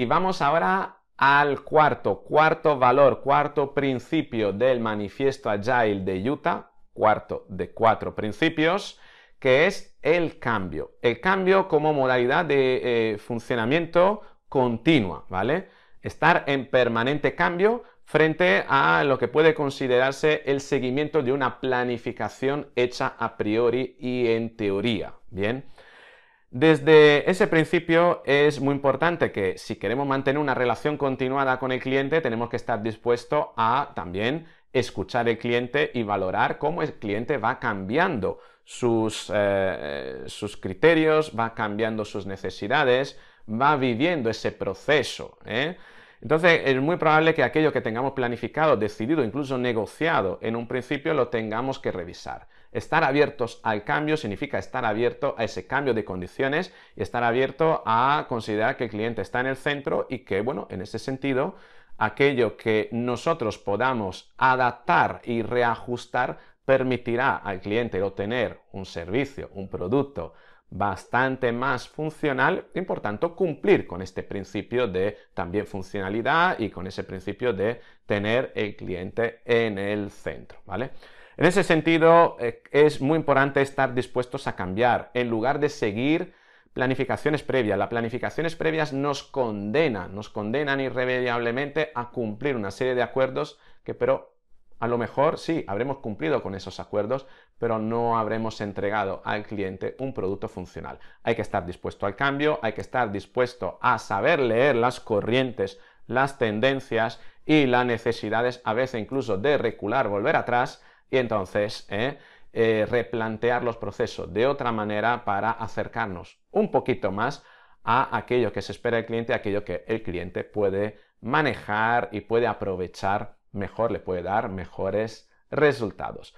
Y vamos ahora al cuarto, cuarto valor, cuarto principio del manifiesto Agile de Utah, cuarto de cuatro principios, que es el cambio. El cambio como modalidad de eh, funcionamiento continua, ¿vale? Estar en permanente cambio frente a lo que puede considerarse el seguimiento de una planificación hecha a priori y en teoría, ¿bien? Desde ese principio es muy importante que si queremos mantener una relación continuada con el cliente, tenemos que estar dispuestos a también escuchar al cliente y valorar cómo el cliente va cambiando eh, sus, criterios, va cambiando sus necesidades, va viviendo ese proceso. ¿eh? Entonces es muy probable que aquello que tengamos planificado, decidido, incluso negociado en un principio, lo tengamos que revisar. Estar abiertos al cambio significa estar abierto a ese cambio de condiciones y estar abierto a considerar que el cliente está en el centro y que, bueno, en ese sentido, aquello que nosotros podamos adaptar y reajustar permitirá al cliente obtener un servicio, un producto bastante más funcional y por tanto cumplir con este principio de también funcionalidad y con ese principio de tener el cliente en el centro, ¿vale? En ese sentido, eh, es muy importante estar dispuestos a cambiar en lugar de seguir planificaciones previas. Las planificaciones previas nos condenan, nos condenan irremediablemente a cumplir una serie de acuerdos que pero a lo mejor sí, habremos cumplido con esos acuerdos, pero no habremos entregado al cliente un producto funcional. Hay que estar dispuesto al cambio, hay que estar dispuesto a saber leer las corrientes, las tendencias y las necesidades, a veces incluso de recular, volver atrás, y entonces ¿eh? Eh, replantear los procesos de otra manera para acercarnos un poquito más a aquello que se espera del cliente, a aquello que el cliente puede manejar y puede aprovechar mejor, le puede dar mejores resultados.